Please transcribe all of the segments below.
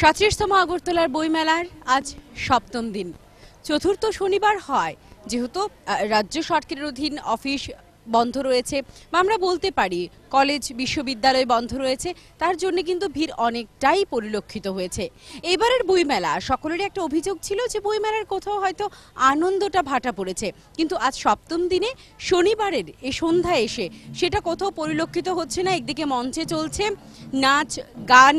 সাঁত্রিশতম আগরতলার বইমেলার আজ সপ্তম দিন চতুর্থ শনিবার হয় যেহেতু রাজ্য সরকারের অধীন অফিস বন্ধ রয়েছে বা আমরা বলতে পারি কলেজ বিশ্ববিদ্যালয় বন্ধ রয়েছে তার জন্য কিন্তু ভিড় অনেকটাই পরিলক্ষিত হয়েছে এবারের বইমেলা সকলেরই একটা অভিযোগ ছিল যে বইমেলার কোথাও হয়তো আনন্দটা ভাটা পড়েছে কিন্তু আজ সপ্তম দিনে শনিবারের এ সন্ধ্যা এসে সেটা কোথাও পরিলক্ষিত হচ্ছে না একদিকে মঞ্চে চলছে নাচ গান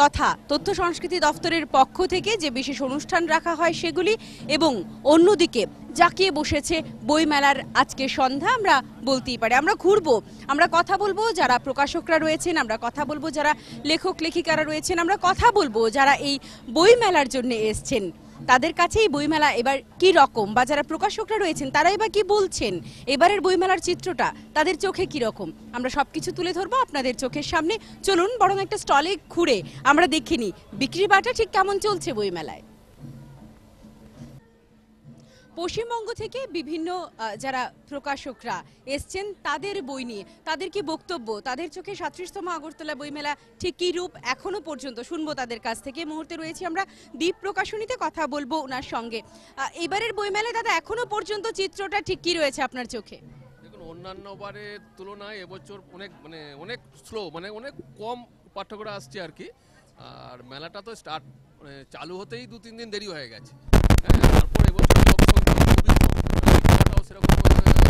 তথা তথ্য সংস্কৃতি দপ্তরের পক্ষ থেকে যে বিশেষ অনুষ্ঠান রাখা হয় সেগুলি এবং অন্যদিকে জাকিয়ে বসেছে বইমেলার আজকে সন্ধ্যা আমরা বলতেই পারি আমরা ঘুরবো আমরা কথা বলবো যারা প্রকাশকরা রয়েছেন আমরা কথা বলবো যারা লেখক লেখিকারা রয়েছেন আমরা কথা বলবো যারা এই বইমেলার জন্য এসছেন তাদের কাছে এই বইমেলা এবার কি রকম বা যারা প্রকাশকরা রয়েছেন তারা এবার কি বলছেন এবারের বইমেলার চিত্রটা তাদের চোখে কি রকম আমরা সব কিছু তুলে ধরবো আপনাদের চোখের সামনে চলুন বরং একটা স্টলে ঘুরে আমরা দেখিনি বিক্রি বাটা ঠিক কেমন চলছে বইমেলায় পশ্চিমবঙ্গ থেকে বিভিন্ন যারা প্রকাশকরা এসছেন তাদের বই নিয়ে তাদের কি বক্তব্য তাদের চোখে সাতত্রিশতম আগরতলা বইমেলা ঠিক কী রূপ এখনও পর্যন্ত শুনবো তাদের কাছ থেকে মুহূর্তে রয়েছি আমরা দ্বীপ প্রকাশনীতে কথা বলবো ওনার সঙ্গে এবারের বইমেলায় দাদা এখনও পর্যন্ত চিত্রটা ঠিক কী রয়েছে আপনার চোখে অন্যান্য বারের তুলনায় এবছর অনেক মানে অনেক স্লো মানে অনেক কম পাঠকরা আসছে আর কি আর মেলাটা তো স্টার্ট মানে চালু হতেই দু তিন দিন দেরি হয়ে গেছে হ্যাঁ তারপর এবছর সেরকম ভালো নয়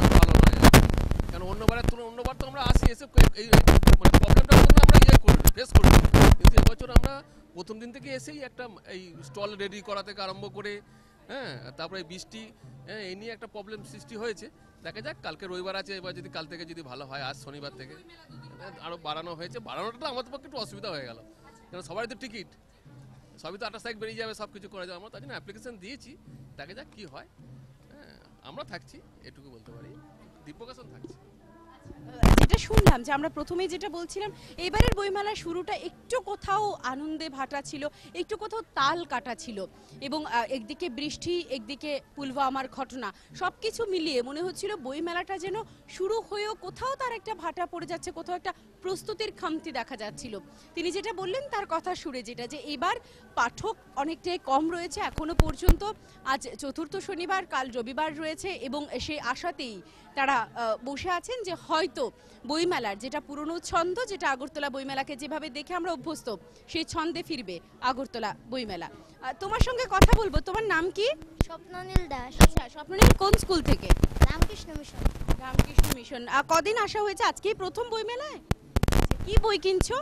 কারণ অন্যবারের তুলনায় অন্যবার তো আমরা আসি এসে মানে প্রবলেমটা আমরা ইয়ে করি ফেস করি কিন্তু এবছর আমরা প্রথম দিন থেকে এসেই একটা এই স্টল রেডি করা থেকে আরম্ভ করে হ্যাঁ তারপরে বৃষ্টি হ্যাঁ এই নিয়ে একটা প্রবলেম সৃষ্টি হয়েছে দেখা যাক কালকে রবিবার আছে এবার যদি কাল থেকে যদি ভালো হয় আজ শনিবার থেকে আরও বাড়ানো হয়েছে বাড়ানোটা আমাদের পক্ষে একটু অসুবিধা হয়ে গেল কারণ সবারই তো টিকিট সবই তো আঠাশ তারিখ বেরিয়ে যাবে সব কিছু করা যাবে আমরা তার জন্য অ্যাপ্লিকেশন দিয়েছি দেখা যাক কী হয় আমরা থাকছি এটুকু বলতে পারি দিব্যকাশন থাকছে যেটা শুনলাম যে আমরা প্রথমে যেটা বলছিলাম এবারের বইমেলা শুরুটা একটু কোথাও আনন্দে ভাটা ছিল একটু কোথাও তাল কাটা ছিল এবং একদিকে বৃষ্টি একদিকে পুলওয়ামার ঘটনা সব কিছু মিলিয়ে মনে হচ্ছিল বইমেলাটা যেন শুরু হয়েও কোথাও তার একটা ভাটা পড়ে যাচ্ছে কোথাও একটা প্রস্তুতির খামতি দেখা যাচ্ছিল তিনি যেটা বললেন তার কথা শুরু যেটা যে এবার পাঠক অনেকটাই কম রয়েছে এখনো পর্যন্ত আজ চতুর্থ শনিবার কাল রবিবার রয়েছে এবং সেই আশাতেই তারা বসে আছেন যে হয়তো বইমেলার যেটা পুরনো ছন্দ যেটা আগরতলা বইমেলাকে যেভাবে দেখে আমরা অভ্যস্ত সেই ছন্দে ফিরবে আগরতলা বইমেলা তোমার সঙ্গে কথা বলবো তোমার নাম কি স্বপ্ননীল দাস আচ্ছা স্বপ্ননীল কোন স্কুল থেকে রামকৃষ্ণ মিশন রামকৃষ্ণ মিশন কদিন আসা হয়েছে আজকেই প্রথম বইমেলায় আচ্ছা, কি বই কিনছো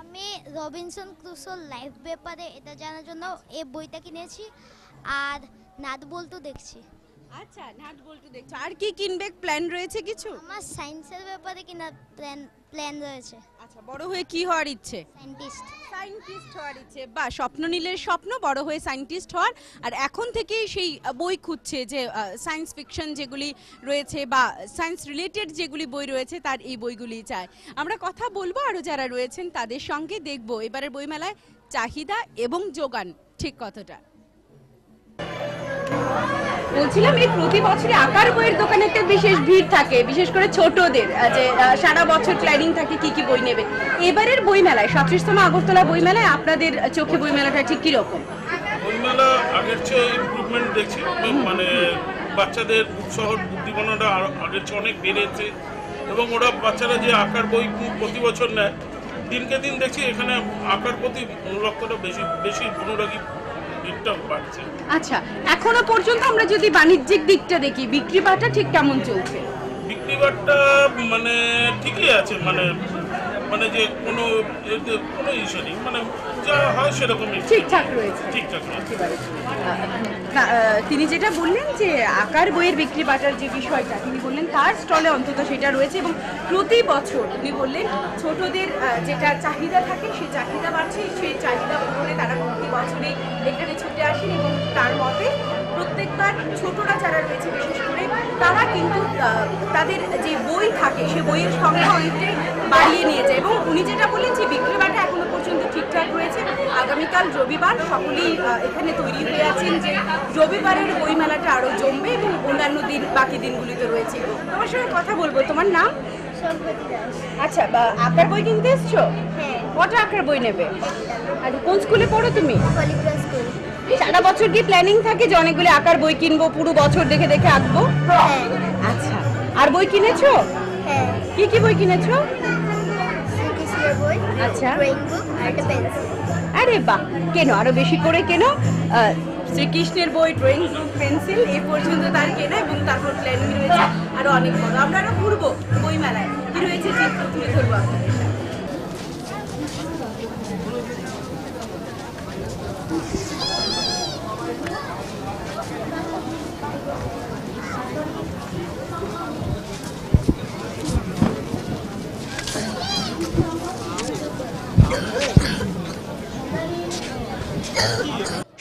আমি রবিনসন ক্রুসোর লাইফ ব্যাপারে এটা জানার জন্য এই বইটা কিনেছি আর নাদ বলতো দেখছি আচ্ছা নাট বল্টু দেখছো আর কি কিনবে প্ল্যান রয়েছে কিছু আমার সায়েন্সের ব্যাপারে কিনার প্ল্যান প্ল্যান রয়েছে আচ্ছা বড় হয়ে কি হওয়ার ইচ্ছে সায়েন্টিস্ট সায়েন্টিস্ট হওয়ার ইচ্ছে বা স্বপ্ন নীলের স্বপ্ন বড় হয়ে সায়েন্টিস্ট হওয়ার আর এখন থেকেই সেই বই খুঁজছে যে সায়েন্স ফিকশন যেগুলি রয়েছে বা সায়েন্স রিলেটেড যেগুলি বই রয়েছে তার এই বইগুলি চায় আমরা কথা বলবো আরও যারা রয়েছেন তাদের সঙ্গে দেখব এবারের বইমেলায় চাহিদা এবং যোগান ঠিক কতটা বলছিলাম এই প্রতি বছরে আকার বইয়ের দোকানে একটা বিশেষ ভিড় থাকে বিশেষ করে ছোটদের যে সারা বছর প্ল্যানিং থাকে কি কি বই নেবে এবারের বই মেলায় সাতত্রিশতম আগরতলা বইমেলায় আপনাদের চোখে বইমেলাটা ঠিক কীরকম বইমেলা আগের চেয়ে ইম্প্রুভমেন্ট মানে বাচ্চাদের উৎসাহ উদ্দীপনাটা আগের চেয়ে অনেক বেড়েছে এবং ওরা বাচ্চারা যে আঁকার বই প্রতি বছর নেয় দিনকে দিন দেখছি এখানে আঁকার প্রতি অনুরক্তটা বেশি বেশি অনুরাগী আচ্ছা এখনো পর্যন্ত আমরা যদি বাণিজ্যিক দিকটা দেখি বিক্রি বাটা ঠিক কেমন চলছে বিক্রি বাটা মানে ঠিকই আছে মানে মানে যে কোনো কোনো ইস্যু নেই মানে আচ্ছা, তিনি যেটা বললেন যে আকার বইয়ের বিক্রি বাটার যে বিষয়টা তিনি বললেন তার স্টলে অন্তত সেটা রয়েছে এবং প্রতি বছর তিনি বললেন ছোটদের যেটা চাহিদা থাকে সেই চাহিদা বাড়ছে সেই চাহিদা পূরণে তারা বছরে এখানে ছুটে আসেন এবং তার মতে প্রত্যেকবার ছোটরা যারা রয়েছে বিশেষ করে তারা কিন্তু তাদের যে বই থাকে সে বইয়ের সংখ্যা অনেকটাই বাড়িয়ে নিয়ে যায় এবং উনি যেটা বললেন যে বিক্রেবাটা এখনো পর্যন্ত ঠিকঠাক রয়েছে আগামীকাল রবিবার সকলেই এখানে তৈরি হয়ে আছেন যে রবিবারের বইমেলাটা আরও জমবে এবং অন্যান্য দিন বাকি দিনগুলিতে রয়েছে তোমার সঙ্গে কথা বলবো তোমার নাম আচ্ছা আপনার বই কিনতে এসছো হ্যাঁ কটা আঁকার বই নেবে আর কোন স্কুলে পড়ো তুমি সারা বছর কি প্ল্যানিং থাকে যে অনেকগুলি আঁকার বই কিনবো পুরো বছর দেখে দেখে আঁকবো হ্যাঁ। আচ্ছা আর বই কিনেছো হ্যাঁ। কি কি বই কিনেছো আচ্ছা। আরে বাহ কেন আরো বেশি করে কেন শ্রীকৃষ্ণের বই ড্রয়িং পেন্সিল এই পর্যন্ত তার কেনা এবং তারপর প্ল্যানিং রয়েছে আরো অনেক বড় আমরা আরো ঘুরবো বই মেলায় কি রয়েছে তুমি ধরবো আপনাদের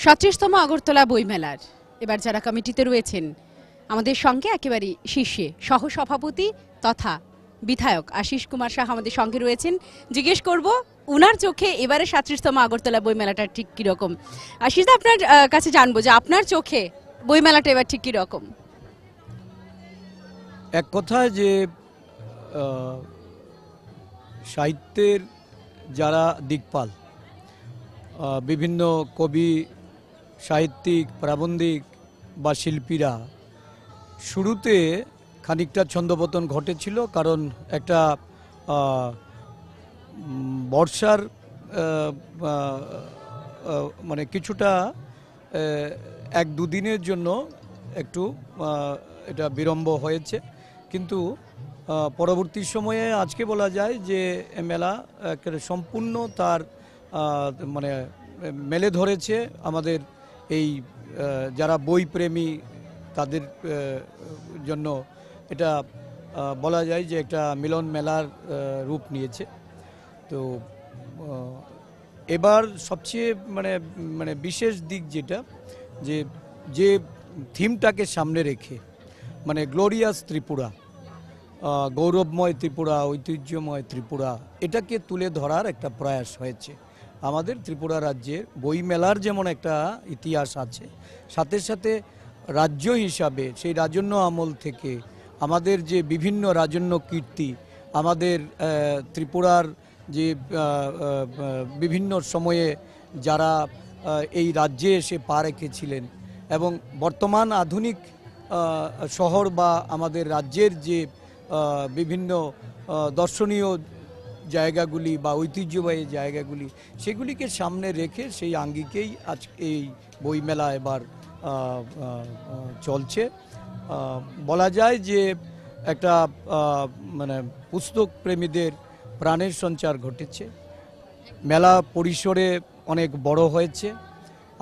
সচেষ্টম আগরতলা বইমেলার এবার যারা কমিটিতে রয়েছেন আমাদের সঙ্গে একেবারে শীর্ষে সহসভাপতি তথা বিধায়ক আশিস কুমার শাহ আমাদের সঙ্গে রয়েছেন জিজ্ঞেস করব উনার চোখে এবারে সাতত্রিশতম আগরতলা বইমেলাটা ঠিক কীরকম আশিস আপনার কাছে জানবো যে আপনার চোখে বইমেলাটা এবার ঠিক কীরকম এক কথা যে সাহিত্যের যারা দিকপাল বিভিন্ন কবি সাহিত্যিক প্রাবন্ধিক বা শিল্পীরা শুরুতে খানিকটা ছন্দপতন ঘটেছিল কারণ একটা বর্ষার মানে কিছুটা এক দুদিনের জন্য একটু এটা বিড়ম্ব হয়েছে কিন্তু পরবর্তী সময়ে আজকে বলা যায় যে মেলা সম্পূর্ণ তার মানে মেলে ধরেছে আমাদের এই যারা বই প্রেমী তাদের জন্য এটা বলা যায় যে একটা মিলন মেলার রূপ নিয়েছে তো এবার সবচেয়ে মানে মানে বিশেষ দিক যেটা যে যে থিমটাকে সামনে রেখে মানে গ্লোরিয়াস ত্রিপুরা গৌরবময় ত্রিপুরা ঐতিহ্যময় ত্রিপুরা এটাকে তুলে ধরার একটা প্রয়াস হয়েছে আমাদের ত্রিপুরা রাজ্যের বইমেলার যেমন একটা ইতিহাস আছে সাথে সাথে রাজ্য হিসাবে সেই রাজন্য আমল থেকে আমাদের যে বিভিন্ন রাজন্য কীর্তি আমাদের ত্রিপুরার যে বিভিন্ন সময়ে যারা এই রাজ্যে এসে পা রেখেছিলেন এবং বর্তমান আধুনিক শহর বা আমাদের রাজ্যের যে বিভিন্ন দর্শনীয় জায়গাগুলি বা ঐতিহ্যবাহী জায়গাগুলি সেগুলিকে সামনে রেখে সেই আঙ্গিকেই আজ এই বইমেলা এবার চলছে বলা যায় যে একটা মানে পুস্তক প্রেমীদের প্রাণের সঞ্চার ঘটেছে মেলা পরিসরে অনেক বড় হয়েছে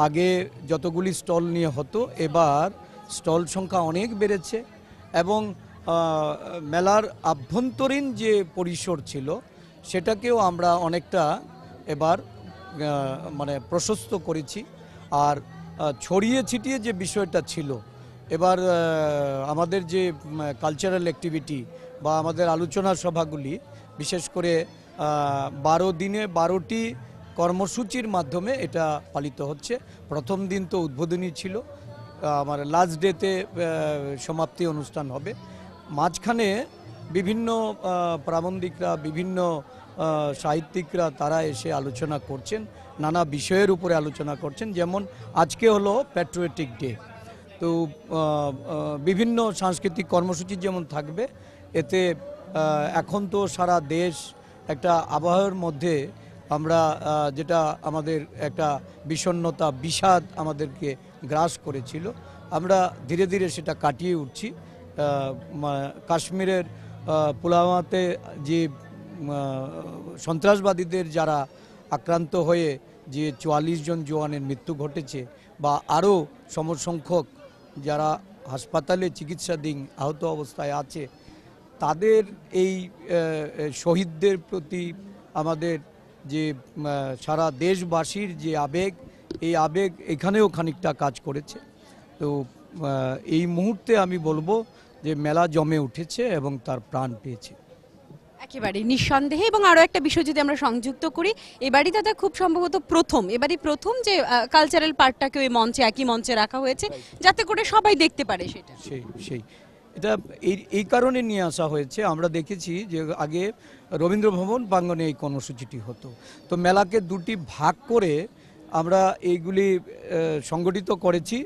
আগে যতগুলি স্টল নিয়ে হতো এবার স্টল সংখ্যা অনেক বেড়েছে এবং মেলার আভ্যন্তরীণ যে পরিসর ছিল সেটাকেও আমরা অনেকটা এবার মানে প্রশস্ত করেছি আর ছড়িয়ে ছিটিয়ে যে বিষয়টা ছিল এবার আমাদের যে কালচারাল অ্যাক্টিভিটি বা আমাদের আলোচনা সভাগুলি বিশেষ করে বারো দিনে বারোটি কর্মসূচির মাধ্যমে এটা পালিত হচ্ছে প্রথম দিন তো উদ্বোধনী ছিল আমার লাস্ট ডেতে সমাপ্তি অনুষ্ঠান হবে মাঝখানে বিভিন্ন প্রাবন্ধিকরা বিভিন্ন সাহিত্যিকরা তারা এসে আলোচনা করছেন নানা বিষয়ের উপরে আলোচনা করছেন যেমন আজকে হলো প্যাট্রিয়টিক ডে তো বিভিন্ন সাংস্কৃতিক কর্মসূচি যেমন থাকবে এতে এখন তো সারা দেশ একটা আবহাওয়ার মধ্যে আমরা যেটা আমাদের একটা বিষণ্নতা বিষাদ আমাদেরকে গ্রাস করেছিল আমরা ধীরে ধীরে সেটা কাটিয়ে উঠছি কাশ্মীরের পুলওয়ামাতে যে সন্ত্রাসবাদীদের যারা আক্রান্ত হয়ে যে চুয়াল্লিশ জন জওয়ানের মৃত্যু ঘটেছে বা আরও সমসংখ্যক যারা হাসপাতালে চিকিৎসাধীন আহত অবস্থায় আছে তাদের এই শহীদদের প্রতি আমাদের যে সারা দেশবাসীর যে আবেগ এই আবেগ এখানেও খানিকটা কাজ করেছে তো এই মুহূর্তে আমি বলবো যে মেলা জমে উঠেছে এবং তার প্রাণ পেয়েছে একেবারেই নিঃসন্দেহে এবং আরও একটা বিষয় যদি আমরা সংযুক্ত করি এবারই দাদা খুব সম্ভবত প্রথম এবারই প্রথম যে কালচারাল পার্টটাকে ওই মঞ্চে একই মঞ্চে রাখা হয়েছে যাতে করে সবাই দেখতে পারে সেটা সেই সেই এটা এই এই কারণে নিয়ে আসা হয়েছে আমরা দেখেছি যে আগে রবীন্দ্র ভবন প্রাঙ্গনে এই কর্মসূচিটি হতো তো মেলাকে দুটি ভাগ করে আমরা এইগুলি সংগঠিত করেছি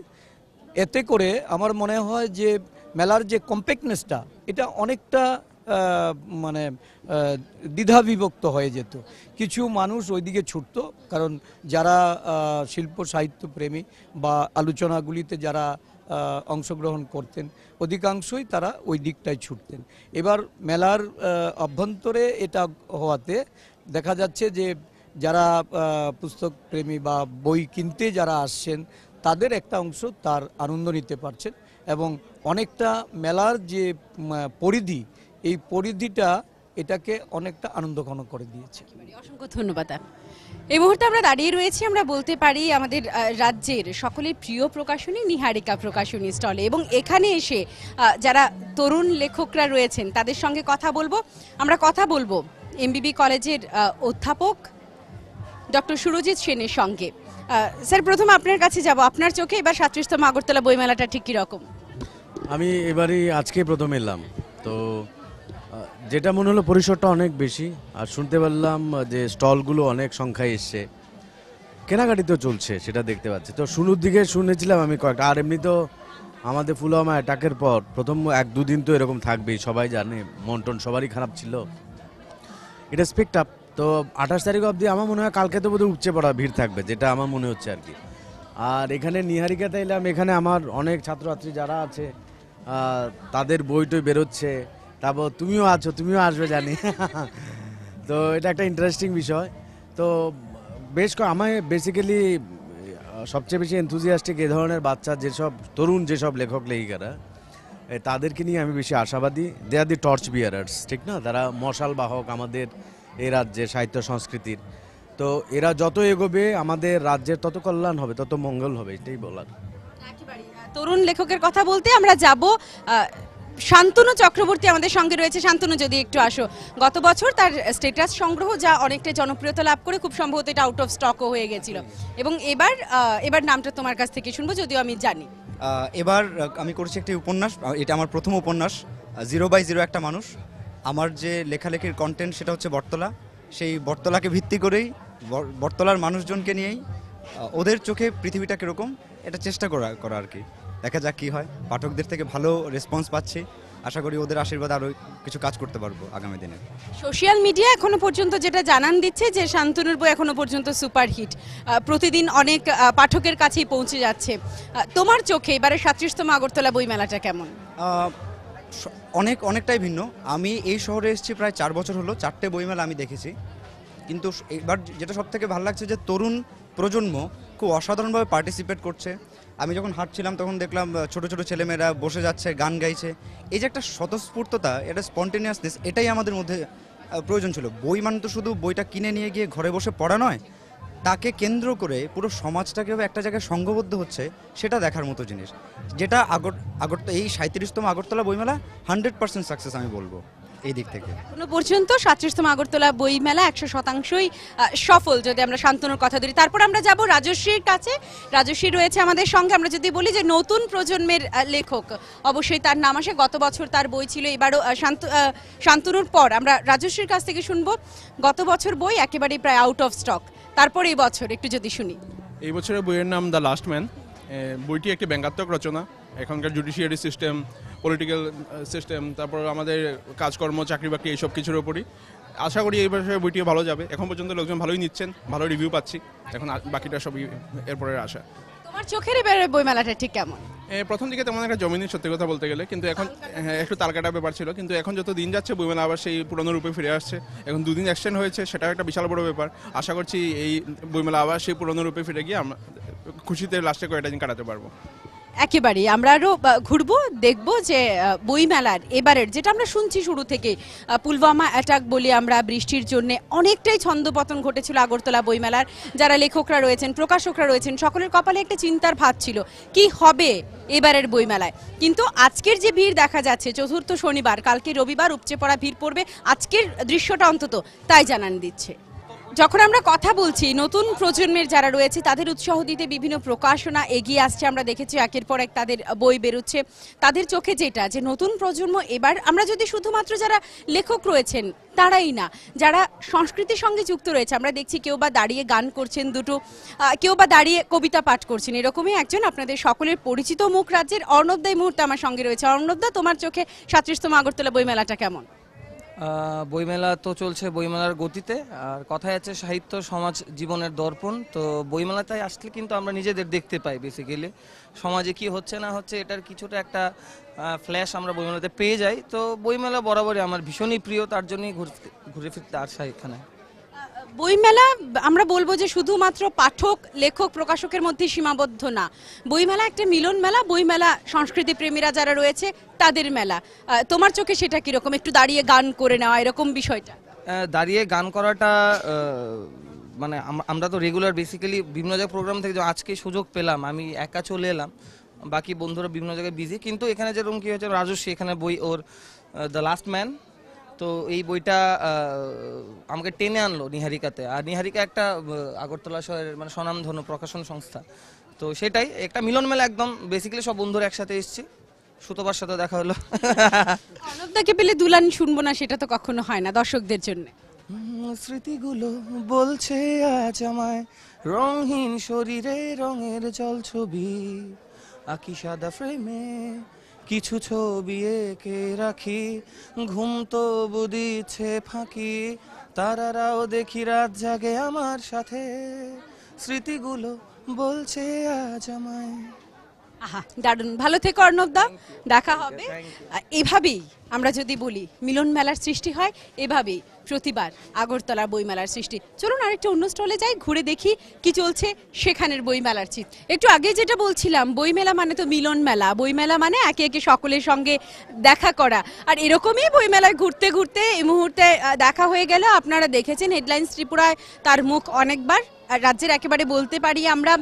এতে করে আমার মনে হয় যে মেলার যে কম্প্যাক্টনেসটা এটা অনেকটা মানে দ্বিধা বিভক্ত হয়ে যেত কিছু মানুষ ওইদিকে ছুটতো কারণ যারা শিল্প সাহিত্য প্রেমী বা আলোচনাগুলিতে যারা অংশগ্রহণ করতেন অধিকাংশই তারা ওই দিকটায় ছুটতেন এবার মেলার অভ্যন্তরে এটা হওয়াতে দেখা যাচ্ছে যে যারা পুস্তক প্রেমী বা বই কিনতে যারা আসছেন তাদের একটা অংশ তার আনন্দ নিতে পারছেন এবং অনেকটা মেলার যে পরিধি এই পরিধিটা এটাকে অনেকটা আনন্দঘন করে দিয়েছে অসংখ্য ধন্যবাদ এই মুহূর্তে আমরা দাঁড়িয়ে রয়েছি আমরা বলতে পারি আমাদের রাজ্যের সকলের প্রিয় প্রকাশনী নিহারিকা প্রকাশনী স্টলে এবং এখানে এসে যারা তরুণ লেখকরা রয়েছেন তাদের সঙ্গে কথা বলবো আমরা কথা বলবো এমবিবি কলেজের অধ্যাপক ডক্টর সুরজিৎ সেনের সঙ্গে স্যার প্রথম আপনার কাছে যাব আপনার চোখে এবার সাতত্রিশতম আগরতলা বইমেলাটা ঠিক কীরকম আমি এবারই আজকে প্রথম এলাম তো যেটা মনে হলো পরিসরটা অনেক বেশি আর শুনতে পারলাম যে স্টলগুলো অনেক সংখ্যায় এসছে কেনাকাটি তো চলছে সেটা দেখতে পাচ্ছি তো শুরুর দিকে শুনেছিলাম আমি কয়েকটা আর এমনি তো আমাদের ফুলওয়ামা অ্যাটাকের পর প্রথম এক দুদিন তো এরকম থাকবেই সবাই জানে মন টন সবারই খারাপ ছিল এটা স্পেক্ট আপ তো আঠাশ তারিখ অবধি আমার মনে হয় কালকে তো বোধহয় উপচে পড়া ভিড় থাকবে যেটা আমার মনে হচ্ছে আর কি আর এখানে নিহারিকাতে এলাম এখানে আমার অনেক ছাত্রছাত্রী যারা আছে তাদের বই টই বেরোচ্ছে তারপর তুমিও আছো তুমিও আসবে জানি তো এটা একটা ইন্টারেস্টিং বিষয় তো বেশ আমায় বেসিক্যালি সবচেয়ে বেশি এনথুজিয়াস্টিক এ ধরনের বাচ্চা যেসব তরুণ যেসব লেখক লেখিকারা তাদেরকে নিয়ে আমি বেশি আশাবাদী দে আর দি টর্চ বিয়ারার্স ঠিক না তারা মশাল বাহক আমাদের এ রাজ্যে সাহিত্য সংস্কৃতির তো এরা যত এগোবে আমাদের রাজ্যের তত কল্যাণ হবে তত মঙ্গল হবে এটাই বলার তরুণ লেখকের কথা বলতে আমরা যাব শান্তনু চক্রবর্তী আমাদের সঙ্গে রয়েছে শান্তনু যদি একটু আসো গত বছর তার স্টেটাস সংগ্রহ যা অনেকটা জনপ্রিয়তা লাভ করে খুব সম্ভবত এটা আউট অফ স্টকও হয়ে গেছিল এবং এবার এবার নামটা তোমার কাছ থেকে শুনবো যদিও আমি জানি এবার আমি করেছি একটি উপন্যাস এটা আমার প্রথম উপন্যাস জিরো বাই জিরো একটা মানুষ আমার যে লেখালেখির কন্টেন্ট সেটা হচ্ছে বটতলা সেই বটতলাকে ভিত্তি করেই বটতলার মানুষজনকে নিয়েই ওদের চোখে পৃথিবীটা কীরকম এটা চেষ্টা করা করা আর কি দেখা যাক কী হয় পাঠকদের থেকে ভালো রেসপন্স পাচ্ছি আশা করি ওদের আশীর্বাদ আরও কিছু কাজ করতে পারবো আগামী দিনে সোশ্যাল মিডিয়া এখনো পর্যন্ত যেটা জানান দিচ্ছে যে শান্তনুর বই এখনো পর্যন্ত সুপার হিট প্রতিদিন অনেক পাঠকের কাছেই পৌঁছে যাচ্ছে তোমার চোখে এবারে সাতত্রিশতম আগরতলা বই মেলাটা কেমন অনেক অনেকটাই ভিন্ন আমি এই শহরে এসেছি প্রায় চার বছর হলো চারটে বইমেলা আমি দেখেছি কিন্তু এবার যেটা সব থেকে ভালো লাগছে যে তরুণ প্রজন্ম খুব অসাধারণভাবে পার্টিসিপেট করছে আমি যখন হাঁটছিলাম তখন দেখলাম ছোট ছোট ছেলেমেয়েরা বসে যাচ্ছে গান গাইছে এই যে একটা স্বতঃস্ফূর্ততা এটা স্পন্টেনিয়াসনেস এটাই আমাদের মধ্যে প্রয়োজন ছিল বই মানে তো শুধু বইটা কিনে নিয়ে গিয়ে ঘরে বসে পড়া নয় তাকে কেন্দ্র করে পুরো সমাজটাকে একটা জায়গায় সংঘবদ্ধ হচ্ছে সেটা দেখার মতো জিনিস যেটা আগর আগরতলা এই সাঁত্রিশতম আগরতলা বইমেলা হান্ড্রেড পার্সেন্ট সাকসেস আমি বলবো এই দিক থেকে এখনো পর্যন্ত সাতত্রিশতম আগরতলা বই মেলা একশো শতাংশই সফল যদি আমরা শান্তনুর কথা ধরি তারপর আমরা যাব রাজশ্রীর কাছে রাজশ্রী রয়েছে আমাদের সঙ্গে আমরা যদি বলি যে নতুন প্রজন্মের লেখক অবশ্যই তার নাম আসে গত বছর তার বই ছিল এবারও শান্ত শান্তনুর পর আমরা রাজশ্রীর কাছ থেকে শুনবো গত বছর বই একেবারেই প্রায় আউট অফ স্টক তারপর এই বছর একটু যদি শুনি এই বছরের বইয়ের নাম দ্য লাস্ট ম্যান বইটি একটি ব্যঙ্গাত্মক রচনা এখনকার judiciary system political system uh, তারপর আমাদের কাজকর্ম চাকরি বাকরি এইসব কিছুর ওপরই আশা করি এই বিষয়ে বইটি ভালো যাবে এখন পর্যন্ত লোকজন ভালোই নিচ্ছেন ভালো রিভিউ পাচ্ছি এখন বাকিটা সবই এরপরের আশা তোমার চোখের এবারে বইমেলাটা ঠিক কেমন প্রথম দিকে তেমন একটা জমিনের সত্যি কথা বলতে গেলে কিন্তু এখন হ্যাঁ, একটু তালকাটা ব্যাপার ছিল কিন্তু এখন যত দিন যাচ্ছে বইমেলা আবার সেই পুরনো রূপে ফিরে আসছে এখন দুদিন এক্সটেন্ড হয়েছে সেটাও একটা বিশাল বড় ব্যাপার আশা করছি এই বইমেলা আবার সেই পুরনো রূপে ফিরে গিয়ে আমরা খুশিতে লাস্টে কয়েকটা দিন কাটাতে পারবো একেবারেই আমরা আরও ঘুরবো দেখবো যে বইমেলার এবারের যেটা আমরা শুনছি শুরু থেকে পুলওয়ামা অ্যাটাক বলি আমরা বৃষ্টির জন্য অনেকটাই ছন্দপতন ঘটেছিল আগরতলা বইমেলার যারা লেখকরা রয়েছেন প্রকাশকরা রয়েছেন সকলের কপালে একটা চিন্তার ভাত ছিল কি হবে এবারের বইমেলায় কিন্তু আজকের যে ভিড় দেখা যাচ্ছে চতুর্থ শনিবার কালকে রবিবার উপচে পড়া ভিড় পড়বে আজকের দৃশ্যটা অন্তত তাই জানান দিচ্ছে যখন আমরা কথা বলছি নতুন প্রজন্মের যারা রয়েছে তাদের উৎসাহ দিতে বিভিন্ন প্রকাশনা এগিয়ে আসছে আমরা দেখেছি একের পর এক তাদের বই বেরোচ্ছে তাদের চোখে যেটা যে নতুন প্রজন্ম এবার আমরা যদি শুধুমাত্র যারা লেখক রয়েছেন তারাই না যারা সংস্কৃতির সঙ্গে যুক্ত রয়েছে আমরা দেখছি কেউ বা দাঁড়িয়ে গান করছেন দুটো কেউ বা দাঁড়িয়ে কবিতা পাঠ করছেন এরকমই একজন আপনাদের সকলের পরিচিত মুখ রাজ্যের অর্ণবদা মুহূর্তে আমার সঙ্গে রয়েছে অর্ণবদা তোমার চোখে সাতত্রিশতম আগরতলা বইমেলাটা কেমন বইমেলা তো চলছে বইমেলার গতিতে আর কথা আছে সাহিত্য সমাজ জীবনের দর্পণ তো বইমেলাতে আসলে কিন্তু আমরা নিজেদের দেখতে পাই বেসিক্যালি সমাজে কি হচ্ছে না হচ্ছে এটার কিছুটা একটা ফ্ল্যাশ আমরা বইমেলাতে পেয়ে যাই তো বইমেলা বরাবরই আমার ভীষণই প্রিয় তার জন্যই ঘুরতে ঘুরে ফিরতে আর এখানে বইমেলা আমরা বলবো যে শুধুমাত্র পাঠক লেখক প্রকাশকের মধ্যে সীমাবদ্ধ না বইমেলা একটা মিলন মেলা বইমেলা সংস্কৃতি প্রেমীরা যারা রয়েছে তাদের মেলা তোমার চোখে সেটা কীরকম একটু দাঁড়িয়ে গান করে নেওয়া এরকম বিষয়টা দাঁড়িয়ে গান করাটা মানে আমরা তো রেগুলার বেসিক্যালি বিভিন্ন জায়গায় প্রোগ্রাম থেকে আজকে সুযোগ পেলাম আমি একা চলে এলাম বাকি বন্ধুরা বিভিন্ন জায়গায় বিজি কিন্তু এখানে যেরকম কী হয়েছে রাজস্বী এখানে বই ওর দ্য লাস্ট ম্যান তো এই বইটা আমাকে টেনে আনলো নিহারিকাতে আর নিহারিকা একটা আগরতলা শহরের মানে স্বনামধন্য প্রকাশন সংস্থা তো সেটাই একটা মিলন মেলা একদম বেসিক্যালি সব বন্ধুরা একসাথে এসেছি সুতোবার সাথে দেখা হলো অনবদাকে পেলে দুলান শুনবো না সেটা তো কখনো হয় না দর্শকদের জন্য স্মৃতিগুলো বলছে আজ আমায় রঙহীন শরীরে রঙের জল ছবি আঁকি সাদা ফ্রেমে কিছু ছবি এঁকে রাখি ঘুম তো বুদিছে ফাঁকি তারারাও দেখি রাত জাগে আমার সাথে স্মৃতিগুলো বলছে আজ আমায় আহা দারুণ ভালো থেকে অর্ণবদা দেখা হবে এভাবেই আমরা যদি বলি মিলন মেলার সৃষ্টি হয় এভাবেই প্রতিবার আগরতলার বইমেলার সৃষ্টি চলুন আরেকটা অন্য স্টলে যাই ঘুরে দেখি কি চলছে সেখানের বইমেলার চিত একটু আগে যেটা বলছিলাম বইমেলা মানে তো মিলন মেলা বইমেলা মানে একে একে সকলের সঙ্গে দেখা করা আর এরকমই বইমেলায় ঘুরতে ঘুরতে এই মুহূর্তে দেখা হয়ে গেল আপনারা দেখেছেন হেডলাইন্স ত্রিপুরায় তার মুখ অনেকবার রাজ্যের একেবারে বলতে পারি আমরা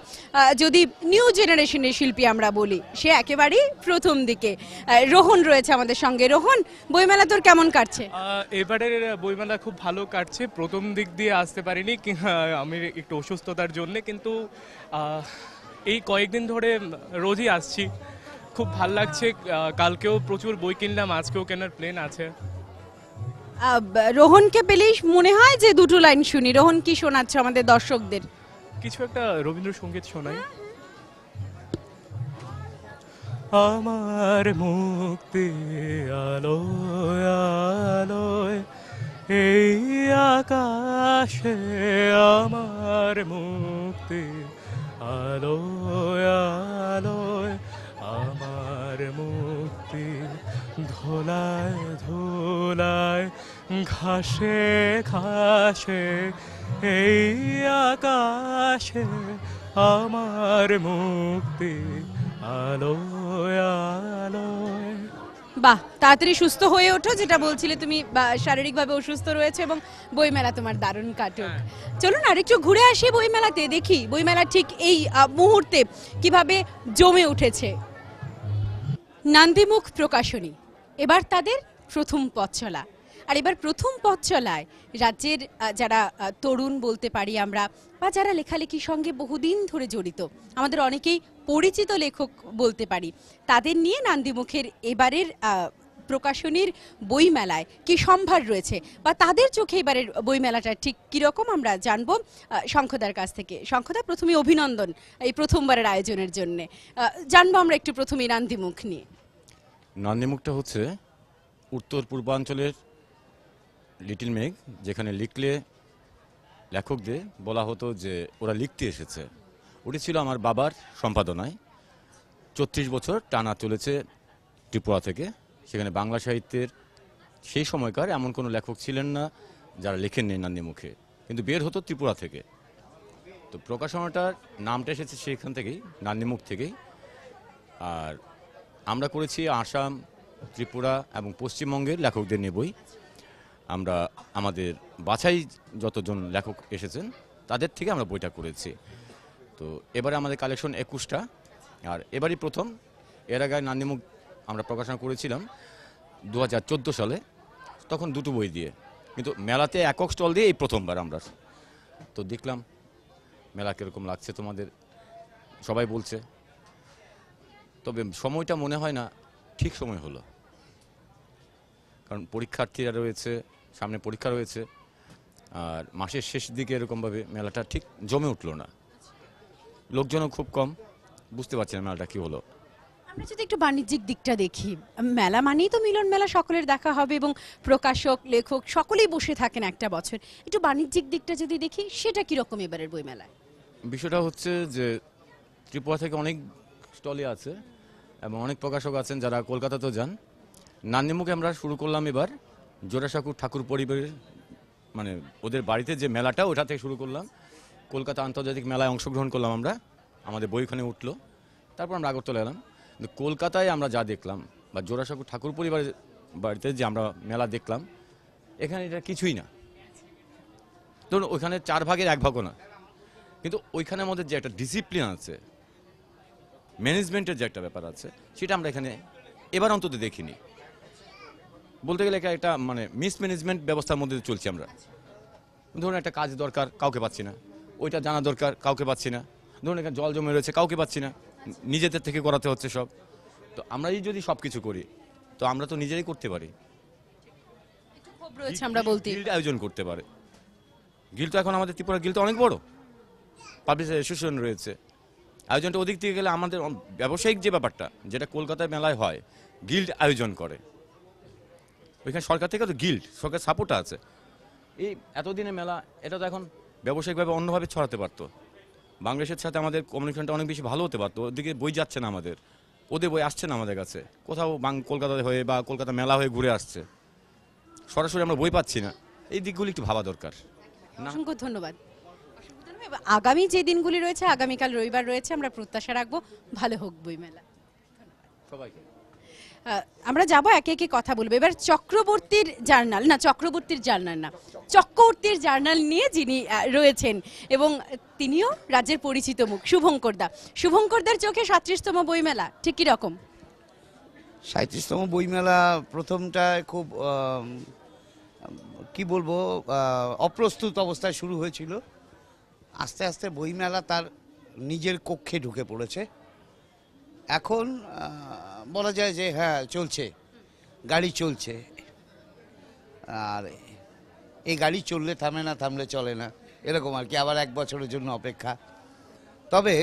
যদি নিউ জেনারেশনের শিল্পী আমরা বলি সে একেবারেই প্রথম দিকে রোহন রয়েছে আমাদের সঙ্গে রোহন বইমেলা তোর কেমন কাটছে এবারের বইমেলা খুব ভালো কাটছে প্রথম দিক দিয়ে আসতে পারিনি আমি একটু অসুস্থতার জন্য কিন্তু এই কয়েকদিন ধরে রোজই আসছি খুব ভাল লাগছে কালকেও প্রচুর বই কিনলাম আজকেও কেনার প্লেন আছে রোহনকে পেলেই মনে হয় যে দুটো লাইন শুনি রোহন কি শোনাচ্ছে আমাদের দর্শকদের কিছু একটা রবীন্দ্রসঙ্গীত শোনাই আমার মুক্তি আলো এই আকাশে আমার মুক্তি আলো আলো আমার মুক্তি ধোলায় ধোলায় ঘাসে ঘাসে এই আকাশে আমার মুক্তি আলোয় আলোয় বাহ তাড়াতাড়ি সুস্থ হয়ে ওঠো যেটা বলছিলে তুমি শারীরিকভাবে অসুস্থ রয়েছে এবং বইমেলা তোমার দারুণ কাটুক হ্যাঁ। চলুন আরেকটু ঘুরে আসি বইমেলাতে দেখি বইমেলা ঠিক এই মুহূর্তে কিভাবে জমে উঠেছে নান্দিমুখ প্রকাশনী এবার তাদের প্রথম পথ চলা আর এবার প্রথম পথ চলায় রাজ্যের যারা তরুণ বলতে পারি আমরা বা যারা লেখালেখির সঙ্গে বহুদিন ধরে জড়িত আমাদের অনেকেই পরিচিত লেখক বলতে পারি তাদের নিয়ে নান্দিমুখের এবারের প্রকাশনীর বইমেলায় কি সম্ভার রয়েছে বা তাদের চোখে এবারের বইমেলাটা ঠিক কীরকম আমরা জানব শঙ্খদার কাছ থেকে শঙ্খদা প্রথমে অভিনন্দন এই প্রথমবারের আয়োজনের জন্যে জানবো আমরা একটু প্রথমে নান্দিমুখ নিয়ে নান্দিমুখটা হচ্ছে উত্তর পূর্বাঞ্চলের লিটিল মেঘ যেখানে লিখলে লেখকদের বলা হতো যে ওরা লিখতে এসেছে ওটি ছিল আমার বাবার সম্পাদনায় চত্রিশ বছর টানা চলেছে ত্রিপুরা থেকে সেখানে বাংলা সাহিত্যের সেই সময়কার এমন কোনো লেখক ছিলেন না যারা লেখেননি নান্দিমুখে কিন্তু বের হতো ত্রিপুরা থেকে তো প্রকাশনাটার নামটা এসেছে সেখান থেকেই নান্দিমুখ থেকেই আর আমরা করেছি আসাম ত্রিপুরা এবং পশ্চিমবঙ্গের লেখকদের নিয়ে বই আমরা আমাদের বাছাই যতজন লেখক এসেছেন তাদের থেকে আমরা বইটা করেছি তো এবারে আমাদের কালেকশন একুশটা আর এবারই প্রথম এর আগে নান্দিমুখ আমরা প্রকাশনা করেছিলাম দু হাজার সালে তখন দুটো বই দিয়ে কিন্তু মেলাতে একক স্টল দিয়ে এই প্রথমবার আমরা তো দেখলাম মেলা কীরকম লাগছে তোমাদের সবাই বলছে তবে সময়টা মনে হয় না ঠিক সময় হলো কারণ পরীক্ষার্থীরা রয়েছে সামনে পরীক্ষা রয়েছে আর মাসের শেষ দিকে এরকমভাবে মেলাটা ঠিক জমে উঠলো না লোকজনও খুব কম বুঝতে পারছি না মেলাটা কী হলো আমরা যদি একটু বাণিজ্যিক দিকটা দেখি মেলা মানেই তো মিলন মেলা সকলের দেখা হবে এবং প্রকাশক লেখক সকলেই বসে থাকেন একটা বছর একটু বাণিজ্যিক দিকটা যদি দেখি সেটা কীরকম এবারের বইমেলায় বিষয়টা হচ্ছে যে ত্রিপুরা থেকে অনেক স্টলে আছে এবং অনেক প্রকাশক আছেন যারা কলকাতাতেও যান নান্দিমুখে আমরা শুরু করলাম এবার জোড়াসাঁকুর ঠাকুর পরিবারের মানে ওদের বাড়িতে যে মেলাটা ওটা থেকে শুরু করলাম কলকাতা আন্তর্জাতিক মেলায় অংশগ্রহণ করলাম আমরা আমাদের বইখানে উঠলো তারপর আমরা আগরতলা এলাম কলকাতায় আমরা যা দেখলাম বা জোড়াসাঁকুর ঠাকুর পরিবারের বাড়িতে যে আমরা মেলা দেখলাম এখানে এটা কিছুই না ধরুন ওইখানে চার ভাগের এক ভাগও না কিন্তু ওইখানের মধ্যে যে একটা ডিসিপ্লিন আছে ম্যানেজমেন্টের যে একটা ব্যাপার আছে সেটা আমরা এখানে এবার অন্তত দেখিনি বলতে গেলে একটা মানে মিসম্যানেজমেন্ট ব্যবস্থার মধ্যে চলছি আমরা ধরুন একটা কাজ দরকার কাউকে পাচ্ছি না ওইটা জানা দরকার কাউকে পাচ্ছি না ধরুন এখানে জল জমে রয়েছে কাউকে পাচ্ছি না নিজেদের থেকে করাতে হচ্ছে সব তো আমরাই যদি সব কিছু করি তো আমরা তো নিজেরাই করতে পারি আমরা বলতে আয়োজন করতে পারে গিল তো এখন আমাদের ত্রিপুরা গিল তো অনেক বড় পাবলিক অ্যাসোসিয়েশন রয়েছে আয়োজনটা ওদিক থেকে গেলে আমাদের ব্যবসায়িক যে ব্যাপারটা যেটা কলকাতায় মেলায় হয় গিল্ড আয়োজন করে ওইখানে সরকার থেকে তো গিল্ড সরকার সাপোর্টটা আছে এই এতদিনে মেলা এটা তো এখন ব্যবসায়িকভাবে অন্যভাবে ছড়াতে পারতো বাংলাদেশের সাথে আমাদের কমিউনিকেশনটা অনেক বেশি ভালো হতে পারতো ওদিকে বই যাচ্ছে না আমাদের ওদের বই আসছে না আমাদের কাছে কোথাও কলকাতায় হয়ে বা কলকাতা মেলা হয়ে ঘুরে আসছে সরাসরি আমরা বই পাচ্ছি না এই দিকগুলি একটু ভাবা দরকার অসংখ্য ধন্যবাদ আগামী যে দিনগুলি রয়েছে আগামীকাল রবিবার রয়েছে আমরা প্রত্যাশা রাখবো ভালো হোক বইমেলা মেলা আমরা যাব একে একে কথা বলবো এবার চক্রবর্তীর জার্নাল না চক্রবর্তীর জার্নাল না চক্রবর্তীর জার্নাল নিয়ে যিনি রয়েছেন এবং তিনিও রাজ্যের পরিচিত মুখ শুভঙ্করদা শুভঙ্করদার চোখে সাঁত্রিশতম বইমেলা ঠিক রকম সাঁত্রিশতম বইমেলা প্রথমটায় খুব কি বলবো অপ্রস্তুত অবস্থায় শুরু হয়েছিল আস্তে আস্তে বইমেলা তার নিজের কক্ষে ঢুকে পড়েছে এখন বলা যায় যে হ্যাঁ চলছে গাড়ি চলছে আর এই গাড়ি চললে থামে না থামলে চলে না এরকম আর কি আবার এক বছরের জন্য অপেক্ষা তবে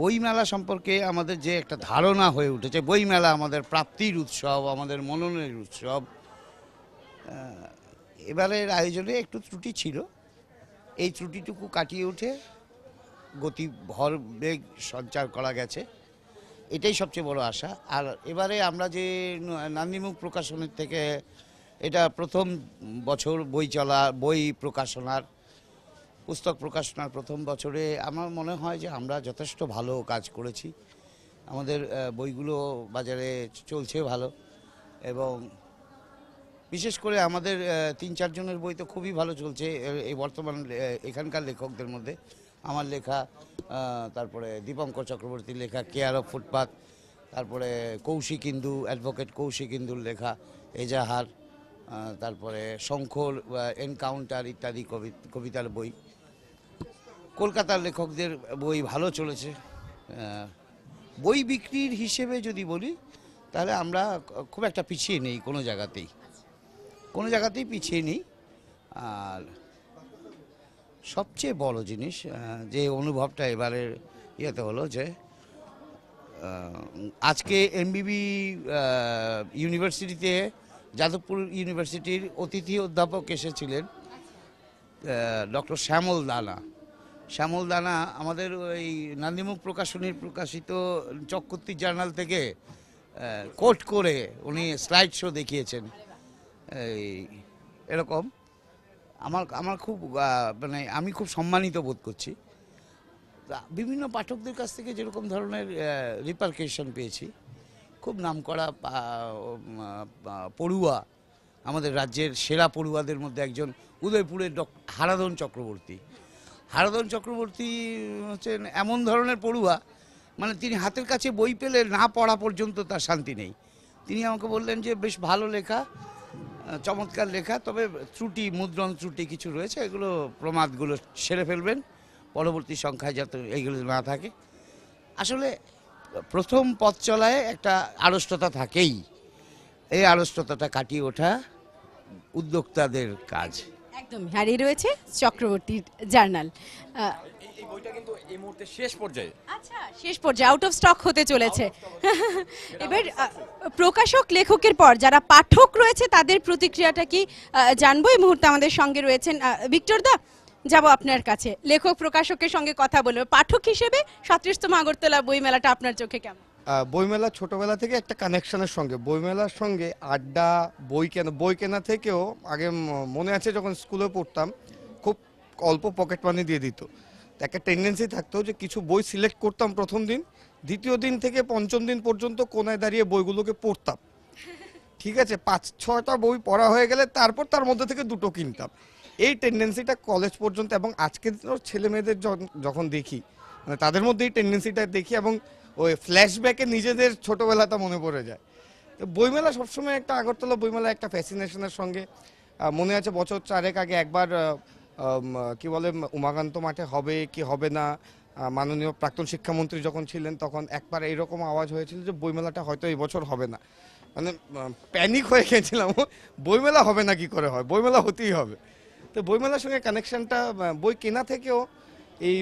বইমেলা সম্পর্কে আমাদের যে একটা ধারণা হয়ে উঠেছে বইমেলা আমাদের প্রাপ্তির উৎসব আমাদের মননের উৎসব এবারের আয়োজনে একটু ত্রুটি ছিল এই ত্রুটিটুকু কাটিয়ে উঠে গতি বেগ সঞ্চার করা গেছে এটাই সবচেয়ে বড় আশা আর এবারে আমরা যে নান্দিমুখ প্রকাশনের থেকে এটা প্রথম বছর বই চলা বই প্রকাশনার পুস্তক প্রকাশনার প্রথম বছরে আমার মনে হয় যে আমরা যথেষ্ট ভালো কাজ করেছি আমাদের বইগুলো বাজারে চলছে ভালো এবং বিশেষ করে আমাদের তিন চারজনের বই তো খুবই ভালো চলছে এই বর্তমান এখানকার লেখকদের মধ্যে আমার লেখা তারপরে দীপঙ্কর চক্রবর্তীর লেখা কেয়ার অফ ফুটপাথ তারপরে কৌশিক ইন্দু অ্যাডভোকেট কৌশিক ইন্দুর লেখা এজাহার তারপরে শঙ্খর এনকাউন্টার ইত্যাদি কবি কবিতার বই কলকাতার লেখকদের বই ভালো চলেছে বই বিক্রির হিসেবে যদি বলি তাহলে আমরা খুব একটা পিছিয়ে নেই কোনো জায়গাতেই কোনো জায়গাতেই পিছিয়ে নেই আর সবচেয়ে বড় জিনিস যে অনুভবটা এবারের ইয়েতে হলো যে আজকে এমবিবি ইউনিভার্সিটিতে যাদবপুর ইউনিভার্সিটির অতিথি অধ্যাপক এসেছিলেন ডক্টর শ্যামল দানা শ্যামল দানা আমাদের ওই নান্দিমুখ প্রকাশনীর প্রকাশিত চক্রবর্তী জার্নাল থেকে কোট করে উনি স্লাইড শো দেখিয়েছেন এই এরকম আমার আমার খুব মানে আমি খুব সম্মানিত বোধ করছি বিভিন্ন পাঠকদের কাছ থেকে যেরকম ধরনের রিপারকেশন পেয়েছি খুব নামকরা পড়ুয়া আমাদের রাজ্যের সেরা পড়ুয়াদের মধ্যে একজন উদয়পুরের ডক হারাধন চক্রবর্তী হারাধন চক্রবর্তী হচ্ছেন এমন ধরনের পড়ুয়া মানে তিনি হাতের কাছে বই পেলে না পড়া পর্যন্ত তার শান্তি নেই তিনি আমাকে বললেন যে বেশ ভালো লেখা চমৎকার লেখা তবে ত্রুটি মুদ্রণ ত্রুটি কিছু রয়েছে এগুলো প্রমাদগুলো সেরে ফেলবেন পরবর্তী সংখ্যায় যাতে এইগুলো না থাকে আসলে প্রথম পথ চলায় একটা আড়ষ্টতা থাকেই এই আড়ষ্টতাটা কাটিয়ে ওঠা উদ্যোক্তাদের কাজ একদম হারিয়ে রয়েছে চক্রবর্তীর জার্নাল বইটা কিন্তু এই মুহূর্তে শেষ পর্যায়ে আচ্ছা শেষ পর্যায়ে আউট অফ স্টক হতে চলেছে এবার প্রকাশক লেখকের পর যারা পাঠক রয়েছে তাদের প্রতিক্রিয়াটা কি জানবো এই মুহূর্তে আমাদের সঙ্গে রয়েছেন ভিক্টর দা যাব আপনার কাছে লেখক প্রকাশকের সঙ্গে কথা বলবো পাঠক হিসেবে সত্রিশতম আগরতলা বইমেলাটা আপনার চোখে কেমন বইমেলা ছোটবেলা থেকে একটা কানেকশনের সঙ্গে বইমেলার সঙ্গে আড্ডা বই কেনা বই কেনা থেকেও আগে মনে আছে যখন স্কুলে পড়তাম খুব অল্প পকেট মানি দিয়ে দিত একটা টেন্ডেন্সি থাকতো যে কিছু বই সিলেক্ট করতাম প্রথম দিন দ্বিতীয় দিন থেকে পঞ্চম দিন পর্যন্ত কোনায় দাঁড়িয়ে বইগুলোকে পড়তাম ঠিক আছে পাঁচ ছটা বই পড়া হয়ে গেলে তারপর তার মধ্যে থেকে দুটো কিনতাম এই টেন্ডেন্সিটা কলেজ পর্যন্ত এবং আজকের ছেলে মেয়েদের যখন দেখি মানে তাদের মধ্যে এই টেন্ডেন্সিটা দেখি এবং ওই ফ্ল্যাশব্যাকে নিজেদের ছোটোবেলাটা মনে পড়ে যায় তো বইমেলা সবসময় একটা আগরতলা বইমেলা একটা ফ্যাসিনেশনের সঙ্গে মনে আছে বছর চারেক আগে একবার কি বলে উমাকান্ত মাঠে হবে কি হবে না মাননীয় প্রাক্তন শিক্ষামন্ত্রী যখন ছিলেন তখন একবার এইরকম আওয়াজ হয়েছিল যে বইমেলাটা হয়তো এই বছর হবে না মানে প্যানিক হয়ে গেছিলাম বইমেলা হবে না কি করে হয় বইমেলা হতেই হবে তো বইমেলার সঙ্গে কানেকশানটা বই কেনা থেকেও এই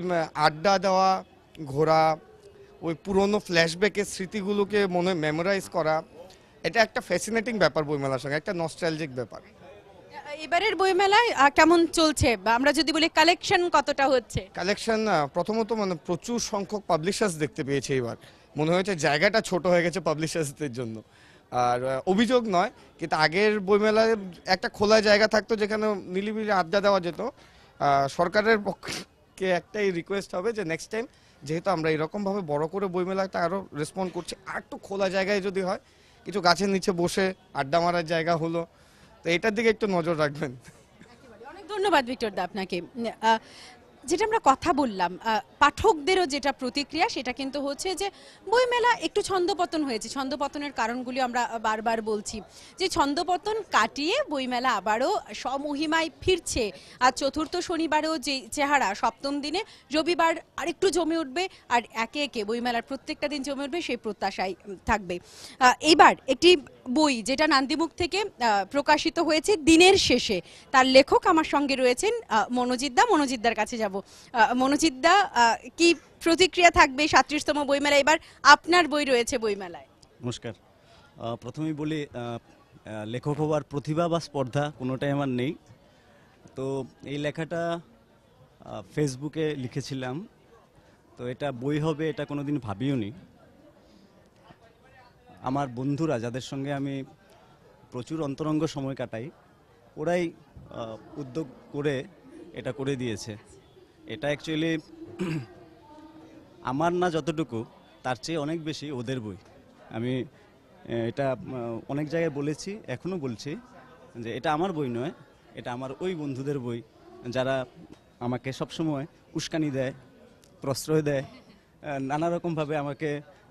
আড্ডা দেওয়া ঘোরা ওই পুরনো ফ্ল্যাশব্যাকের স্মৃতিগুলোকে মনে মেমোরাইজ করা এটা একটা ফ্যাসিনেটিং ব্যাপার বইমেলার সঙ্গে একটা নস্ট্রালজিক ব্যাপার এবারের বইমেলায় কেমন চলছে আমরা যদি বলি কালেকশন কতটা হচ্ছে কালেকশন প্রথমত মানে প্রচুর সংখ্যক পাবলিশার্স দেখতে পেয়েছে এবার মনে হয়েছে জায়গাটা ছোট হয়ে গেছে পাবলিশার্সদের জন্য আর অভিযোগ নয় কিন্তু আগের বইমেলায় একটা খোলা জায়গা থাকতো যেখানে নিলিবিলি আড্ডা দেওয়া যেত সরকারের পক্ষে একটাই রিকোয়েস্ট হবে যে নেক্সট টাইম যেহেতু আমরা এরকমভাবে বড় করে বইমেলাটা আরও রেসপন্ড করছি আর একটু খোলা জায়গায় যদি হয় কিছু গাছের নিচে বসে আড্ডা মারার জায়গা হলো তো এটার দিকে একটু নজর রাখবেন অনেক ধন্যবাদ ভিক্টর দা আপনাকে যেটা আমরা কথা বললাম পাঠকদেরও যেটা প্রতিক্রিয়া সেটা কিন্তু হচ্ছে যে বইমেলা একটু ছন্দপতন হয়েছে ছন্দপতনের কারণগুলি আমরা বারবার বলছি যে ছন্দপতন কাটিয়ে বইমেলা আবারও সমহিমায় ফিরছে আর চতুর্থ শনিবারেও যে চেহারা সপ্তম দিনে রবিবার আরেকটু জমে উঠবে আর একে একে বইমেলার প্রত্যেকটা দিন জমে উঠবে সেই প্রত্যাশায় থাকবে এবার একটি বই যেটা নান্দিমুখ থেকে প্রকাশিত হয়েছে দিনের শেষে তার লেখক আমার সঙ্গে রয়েছেন মনোজিদ্দা মনোজিদ্দার কাছে যাব মনোজিদ্দা কি প্রতিক্রিয়া থাকবে সাত্রিশতম বইমেলা এবার আপনার বই রয়েছে বইমেলায় নমস্কার প্রথমেই বলি লেখক হওয়ার প্রতিভা বা স্পর্ধা কোনোটাই আমার নেই তো এই লেখাটা ফেসবুকে লিখেছিলাম তো এটা বই হবে এটা কোনোদিন ভাবিও নি আমার বন্ধুরা যাদের সঙ্গে আমি প্রচুর অন্তরঙ্গ সময় কাটাই ওরাই উদ্যোগ করে এটা করে দিয়েছে এটা অ্যাকচুয়ালি আমার না যতটুকু তার চেয়ে অনেক বেশি ওদের বই আমি এটা অনেক জায়গায় বলেছি এখনও বলছি যে এটা আমার বই নয় এটা আমার ওই বন্ধুদের বই যারা আমাকে সবসময় উস্কানি দেয় প্রশ্রয় দেয় নানা রকমভাবে আমাকে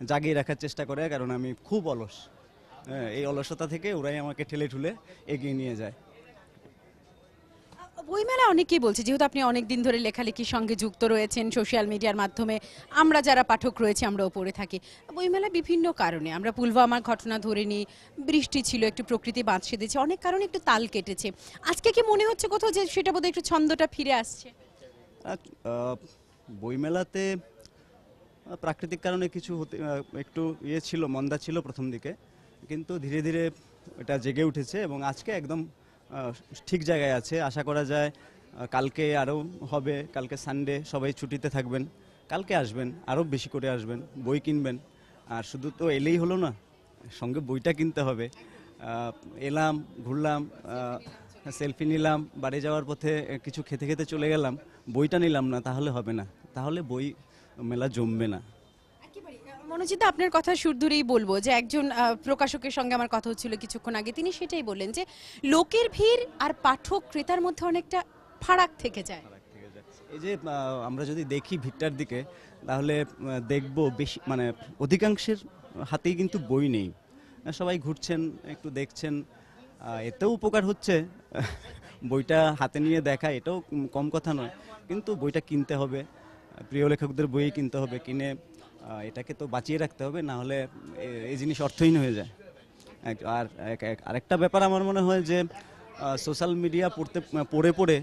জাগিয়ে রাখার চেষ্টা করে কারণ আমি খুব অলস হ্যাঁ, এই অলসতা থেকে ওরাই আমাকে ঠেলে ঠুলে এগিয়ে নিয়ে যায় বইমেলা অনেকেই বলছে যেহেতু আপনি অনেক দিন ধরে লেখালেখির সঙ্গে যুক্ত রয়েছেন সোশ্যাল মিডিয়ার মাধ্যমে আমরা যারা পাঠক রয়েছে আমরা ওপরে থাকি বইমেলা বিভিন্ন কারণে আমরা পুলওয়ামার ঘটনা ধরে নিই বৃষ্টি ছিল একটু প্রকৃতি বাঁধ দিয়েছে অনেক কারণে একটু তাল কেটেছে আজকে কি মনে হচ্ছে কোথাও যে সেটা বোধহয় একটু ছন্দটা ফিরে আসছে বইমেলাতে প্রাকৃতিক কারণে কিছু হতে একটু ইয়ে ছিল মন্দা ছিল প্রথম দিকে কিন্তু ধীরে ধীরে এটা জেগে উঠেছে এবং আজকে একদম ঠিক জায়গায় আছে আশা করা যায় কালকে আরও হবে কালকে সানডে সবাই ছুটিতে থাকবেন কালকে আসবেন আরও বেশি করে আসবেন বই কিনবেন আর শুধু তো এলেই হলো না সঙ্গে বইটা কিনতে হবে এলাম ঘুরলাম সেলফি নিলাম বাড়ি যাওয়ার পথে কিছু খেতে খেতে চলে গেলাম বইটা নিলাম না তাহলে হবে না তাহলে বই মেলা জমবে না মনোজিত আপনার কথা সুর ধরেই বলবো যে একজন প্রকাশকের সঙ্গে আমার কথা হচ্ছিল কিছুক্ষণ আগে তিনি সেটাই বললেন যে লোকের ভিড় আর পাঠক ক্রেতার মধ্যে অনেকটা ফারাক থেকে যায় এই যে আমরা যদি দেখি ভিড়টার দিকে তাহলে দেখব বেশি মানে অধিকাংশের হাতেই কিন্তু বই নেই সবাই ঘুরছেন একটু দেখছেন এতেও উপকার হচ্ছে বইটা হাতে নিয়ে দেখা এটাও কম কথা নয় কিন্তু বইটা কিনতে হবে প্রিয় লেখকদের বই কিনতে হবে কিনে এটাকে তো বাঁচিয়ে রাখতে হবে না হলে এই জিনিস অর্থহীন হয়ে যায় আর আরেকটা ব্যাপার আমার মনে হয় যে সোশ্যাল মিডিয়া পড়তে পড়ে পড়ে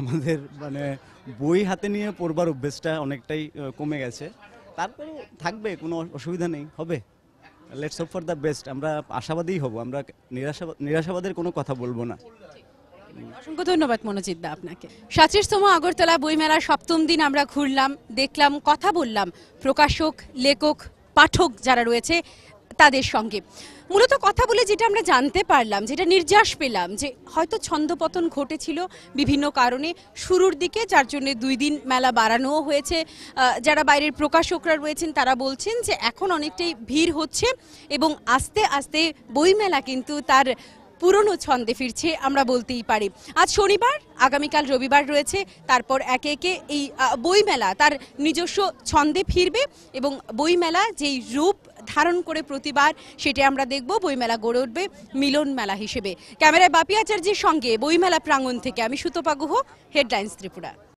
আমাদের মানে বই হাতে নিয়ে পড়বার অভ্যেসটা অনেকটাই কমে গেছে তারপরে থাকবে কোনো অসুবিধা নেই হবে let's hope for the best আমরা আশাবাদী হব আমরা নিরাশাবাদ নিরাশাবাদের কোনো কথা বলবো না অসংখ্য ধন্যবাদ মনোজিৎদা আপনাকে সাচিশতম আগরতলা বইমেলা সপ্তম দিন আমরা ঘুরলাম দেখলাম কথা বললাম প্রকাশক লেখক পাঠক যারা রয়েছে তাদের সঙ্গে মূলত কথা বলে যেটা আমরা জানতে পারলাম যেটা নির্যাস পেলাম যে হয়তো ছন্দপতন ঘটেছিল বিভিন্ন কারণে শুরুর দিকে যার জন্য দুই দিন মেলা বাড়ানোও হয়েছে যারা বাইরের প্রকাশকরা রয়েছেন তারা বলছেন যে এখন অনেকটাই ভিড় হচ্ছে এবং আস্তে আস্তে বইমেলা কিন্তু তার পুরনো ছন্দে ফিরছে আমরা বলতেই পারি আজ শনিবার আগামীকাল রবিবার রয়েছে তারপর একে একে এই বইমেলা তার নিজস্ব ছন্দে ফিরবে এবং বইমেলা যেই রূপ ধারণ করে প্রতিবার সেটি আমরা দেখব বইমেলা গড়ে উঠবে মিলন মেলা হিসেবে ক্যামেরায় বাপি আচার্যের সঙ্গে বইমেলা প্রাঙ্গণ থেকে আমি সুতপা গুহ হেডলাইন্স ত্রিপুরা